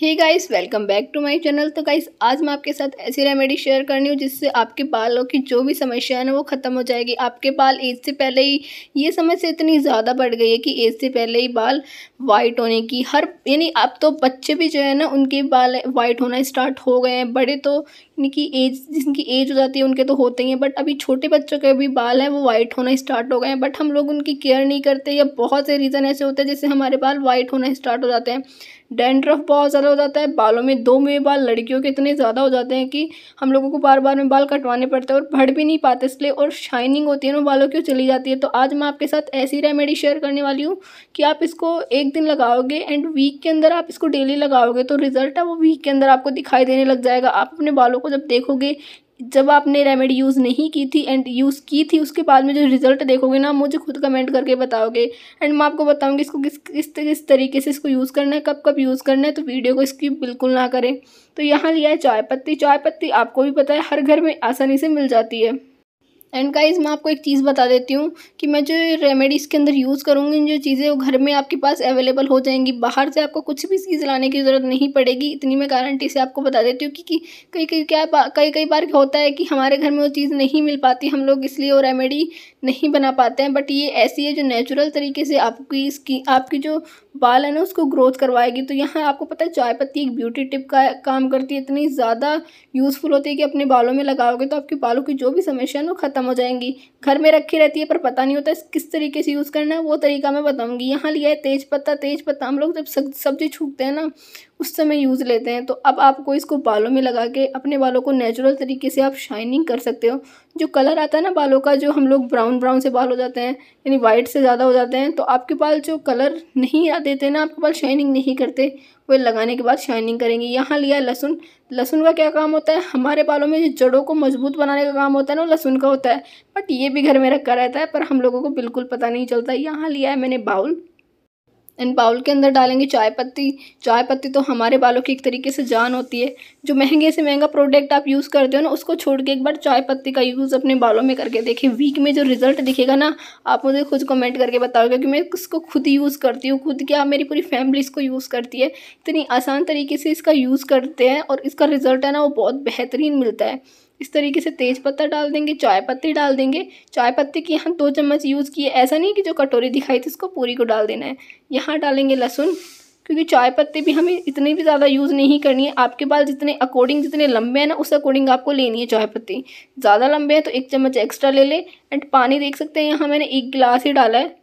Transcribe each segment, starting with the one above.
hey guys welcome back to my channel तो guys आज मैं आपके साथ ऐसी रेमेडी शेयर करनी हूँ जिससे आपके बालों की जो भी समस्या है ना वो ख़त्म हो जाएगी आपके बाल एज से पहले ही ये समस्या इतनी ज़्यादा बढ़ गई है कि एज से पहले ही बाल वाइट होने की हर यानी अब तो बच्चे भी जो है ना उनके बाल वाइट होना स्टार्ट हो गए हैं बड़े तो इनकी एज जिनकी एज हो जाती है उनके तो होते ही हैं बट अभी छोटे बच्चों के भी बाल हैं वो वाइट होना स्टार्ट हो गए हैं बट हम लोग उनकी केयर नहीं करते या बहुत से रीज़न ऐसे होते हैं जिससे हमारे बाल वाइट होना स्टार्ट हो जाते हैं डेंड्रफ बहुत असर हो जाता है बालों में दो में बाल लड़कियों के इतने ज़्यादा हो जाते हैं कि हम लोगों को बार बार में बाल कटवाने पड़ते हैं और भड़ भी नहीं पाते इसलिए और शाइनिंग होती है ना बालों की चली जाती है तो आज मैं आपके साथ ऐसी रेमेडी शेयर करने वाली हूँ कि आप इसको एक दिन लगाओगे एंड वीक के अंदर आप इसको डेली लगाओगे तो रिज़ल्ट है वो वीक के अंदर आपको दिखाई देने लग जाएगा आप अपने बालों को जब देखोगे जब आपने रेमेडी यूज़ नहीं की थी एंड यूज़ की थी उसके बाद में जो रिज़ल्ट देखोगे ना मुझे खुद कमेंट करके बताओगे एंड मैं आपको बताऊँगी इसको किस किस किस तरीके से इसको यूज़ करना है कब कब यूज़ करना है तो वीडियो को इसकी बिल्कुल ना करें तो यहाँ लिया है चाय पत्ती चाय पत्ती आपको भी पता है हर घर में आसानी से मिल जाती है एंड गाइज मैं आपको एक चीज़ बता देती हूँ कि मैं जो रेमेडीज़ के अंदर यूज़ करूँगी जो चीज़ें वो घर में आपके पास अवेलेबल हो जाएंगी बाहर से आपको कुछ भी चीज़ लाने की ज़रूरत नहीं पड़ेगी इतनी मैं गारंटी से आपको बता देती हूँ कि कई कई क्या कई कई बार होता है कि हमारे घर में वो चीज़ नहीं मिल पाती हम लोग इसलिए वो रेमेडी नहीं बना पाते हैं बट ये ऐसी है जो नेचुरल तरीके से आपकी इसकी आपकी जो बाल है ना उसको ग्रोथ करवाएगी तो यहाँ आपको पता है चाय पत्ती एक ब्यूटी टिप का काम करती है इतनी ज़्यादा यूज़फुल होती है कि अपने बालों में लगाओगे तो आपके बालों की जो भी समस्या है ना ख़त्म ख़त्म हो जाएंगी घर में रखी रहती है पर पता नहीं होता किस तरीके से यूज़ करना है वो तरीका मैं बताऊँगी यहाँ लिया है तेज़ पत्ता तेज़ पत्ता हम लोग जब सब्जी छूटते हैं ना उस समय यूज़ लेते हैं तो अब आपको इसको बालों में लगा के अपने बालों को नेचुरल तरीके से आप शाइनिंग कर सकते हो जो कलर आता है ना बालों का जो हम लोग ब्राउन ब्राउन से बाल हो जाते हैं यानी वाइट से ज़्यादा हो जाते हैं तो आपके बाल जो कलर नहीं आते थे ना आपके बाल शाइनिंग नहीं करते वे लगाने के बाद शाइनिंग करेंगे यहाँ लिया लहसुन लहसुन का क्या काम होता है हमारे बालों में जो जड़ों को मजबूत बनाने का काम होता है ना लहसुन का होता है बट ये भी घर में रखा रहता है पर हम लोगों को बिल्कुल पता नहीं चलता यहाँ लिया है मैंने बाउल एंड बाउल के अंदर डालेंगे चाय पत्ती चाय पत्ती तो हमारे बालों की एक तरीके से जान होती है जो महंगे से महंगा प्रोडक्ट आप यूज़ करते हो ना उसको छोड़ के एक बार चाय पत्ती का यूज़ अपने बालों में करके देखिए वीक में जो रिज़ल्ट दिखेगा ना आप मुझे खुद कमेंट करके बताओ क्योंकि मैं इसको खुद यूज़ करती हूँ खुद क्या मेरी पूरी फैमिली इसको यूज़ करती है इतनी आसान तरीके से इसका यूज़ करते हैं और इसका रिज़ल्ट है ना वो बहुत बेहतरीन मिलता है इस तरीके से तेज पत्ता डाल देंगे चाय पत्ती डाल देंगे चाय पत्ती की यहाँ दो चम्मच यूज़ किए ऐसा नहीं कि जो कटोरी दिखाई थी उसको पूरी को डाल देना है यहाँ डालेंगे लहसुन क्योंकि चाय पत्ते भी हमें इतने भी ज़्यादा यूज़ नहीं करनी है आपके पास जितने अकॉर्डिंग जितने लंबे हैं ना उस अकॉर्डिंग आपको लेनी है चाय पत्ती ज़्यादा लंबे हैं तो एक चम्मच एक्स्ट्रा ले लें एंड पानी देख सकते हैं यहाँ मैंने एक गिलास ही डाला है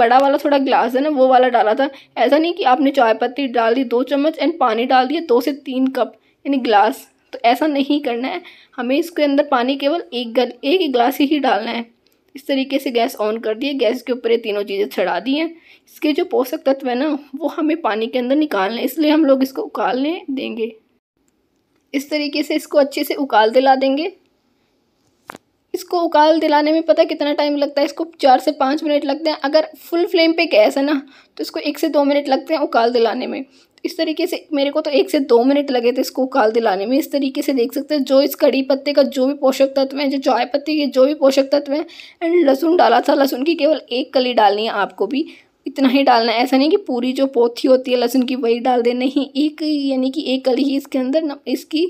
बड़ा वाला थोड़ा गिलास है ना वो वाला डाला था ऐसा नहीं कि आपने चाय पत्ती डाल दी दो चम्मच एंड पानी डाल दिया दो से तीन कप यानी गिलास तो ऐसा नहीं करना है हमें इसके अंदर पानी केवल एक गल एक ही गिलास ही डालना है इस तरीके से गैस ऑन कर दिए गैस के ऊपर ये तीनों चीज़ें चढ़ा दी हैं इसके जो पोषक तत्व है ना वो हमें पानी के अंदर निकालने इसलिए हम लोग इसको उकालने देंगे इस तरीके से इसको अच्छे से उकाल दिला देंगे इसको उकाल दिलाने में पता कितना टाइम लगता है इसको चार से पाँच मिनट लगते हैं अगर फुल फ्लेम पे गैस है ना तो इसको एक से दो मिनट लगते हैं उकाल दिलाने में इस तरीके से मेरे को तो एक से दो मिनट लगे थे इसको उकाल दिलाने में इस तरीके से देख सकते हैं जो इस कड़ी पत्ते का जो भी पोषक तत्व है जो चाय पत्ते के जो भी पोषक तत्व हैं एंड लहसुन डाला था लहसुन की केवल एक कली डालनी है आपको भी इतना ही डालना है ऐसा नहीं कि पूरी जो पोथी होती है लहसुन की वही डाल दे नहीं एक यानी कि एक कली ही इसके अंदर न, इसकी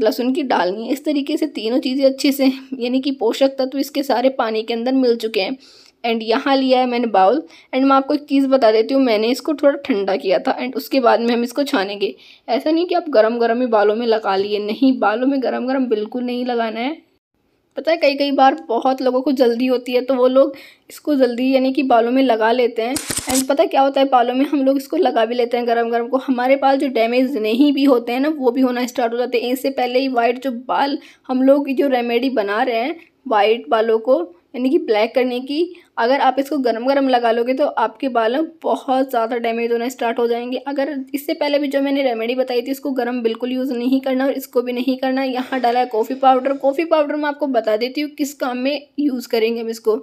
लहसुन की डालनी है इस तरीके से तीनों चीज़ें अच्छे से यानी कि पोषक तत्व इसके सारे पानी के अंदर मिल चुके हैं एंड यहाँ लिया है मैंने बाउल एंड मैं आपको एक चीज़ बता देती हूँ मैंने इसको थोड़ा ठंडा किया था एंड उसके बाद में हम इसको छानेंगे ऐसा नहीं कि आप गरम गरम ही बालों में लगा लिए नहीं बालों में गरम गरम बिल्कुल नहीं लगाना है पता है कई कई बार बहुत लोगों को जल्दी होती है तो वो लोग इसको जल्दी यानी कि बालों में लगा लेते हैं एंड पता क्या होता है बालों में हम लोग इसको लगा भी लेते हैं गरम गरम को हमारे बाल जो डैमेज नहीं भी होते हैं ना वो भी होना स्टार्ट हो जाते हैं इससे पहले ही वाइट जो बाल हम लोग की जो रेमेडी बना रहे हैं वाइट बालों को यानी कि ब्लैक करने की अगर आप इसको गरम गरम लगा लोगे तो आपके बाल बहुत ज़्यादा डैमेज होना स्टार्ट हो जाएंगे अगर इससे पहले भी जो मैंने रेमेडी बताई थी इसको गरम बिल्कुल यूज़ नहीं करना और इसको भी नहीं करना यहाँ डाला है कॉफ़ी पाउडर कॉफ़ी पाउडर मैं आपको बता देती हूँ किस काम में यूज़ करेंगे हम इसको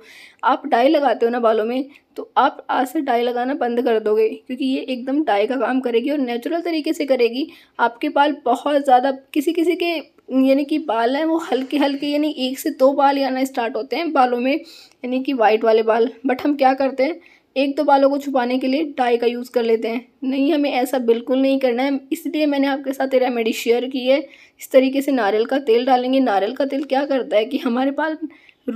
आप डाई लगाते हो ना बालों में तो आप आज से डाई लगाना बंद कर दोगे क्योंकि ये एकदम डाई का काम करेगी और नेचुरल तरीके से करेगी आपके बाल बहुत ज़्यादा किसी किसी के यानी कि बाल हैं वो हल्के हल्के यानी एक से दो बाल आना स्टार्ट होते हैं बालों में यानी कि वाइट वाले बाल बट हम क्या करते हैं एक दो बालों को छुपाने के लिए डाई का यूज़ कर लेते हैं नहीं हमें ऐसा बिल्कुल नहीं करना है इसलिए मैंने आपके साथ रेमेडी शेयर की है इस तरीके से नारियल का तेल डालेंगे नारियल का तेल क्या करता है कि हमारे बाल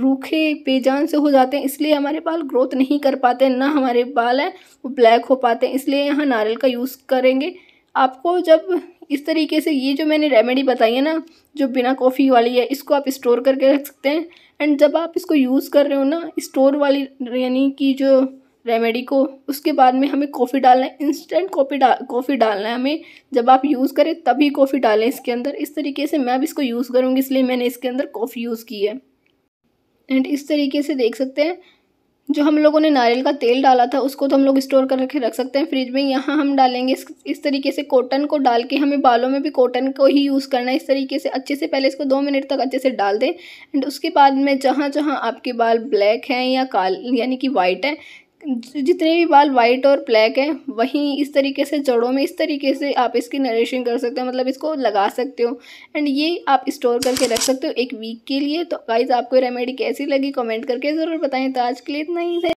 रूखे बेजान से हो जाते हैं इसलिए हमारे बाल ग्रोथ नहीं कर पाते ना हमारे बाल हैं वो ब्लैक हो पाते हैं इसलिए यहाँ नारियल का यूज़ करेंगे आपको जब इस तरीके से ये जो मैंने रेमेडी बताई है ना जो बिना कॉफ़ी वाली है इसको आप स्टोर करके रख सकते हैं एंड जब आप इसको यूज़ कर रहे हो ना स्टोर वाली यानी कि जो रेमेडी को उसके बाद में हमें कॉफ़ी डालना है इंस्टेंट कॉफ़ी डाल कॉफ़ी डालना है हमें जब आप यूज़ करें तभी कॉफ़ी डालें इसके अंदर इस तरीके से मैं अब इसको यूज़ करूँगी इसलिए मैंने इसके अंदर कॉफ़ी यूज़ की है एंड इस तरीके से देख सकते हैं जो हम लोगों ने नारियल का तेल डाला था उसको तो हम लोग स्टोर कर रखे रख सकते हैं फ्रिज में यहाँ हम डालेंगे इस, इस तरीके से कॉटन को डाल के हमें बालों में भी कॉटन को ही यूज़ करना है इस तरीके से अच्छे से पहले इसको दो मिनट तक अच्छे से डाल दें एंड उसके बाद में जहाँ जहाँ आपके बाल ब्लैक हैं या काल यानी कि वाइट है जितने भी बाल वाइट और ब्लैक हैं वहीं इस तरीके से जड़ों में इस तरीके से आप इसकी नरिशिंग कर सकते हो मतलब इसको लगा सकते हो एंड ये आप स्टोर करके रख सकते हो एक वीक के लिए तो गाइज आपको रेमेडी कैसी लगी कमेंट करके ज़रूर बताएं तो आज के लिए इतना ही है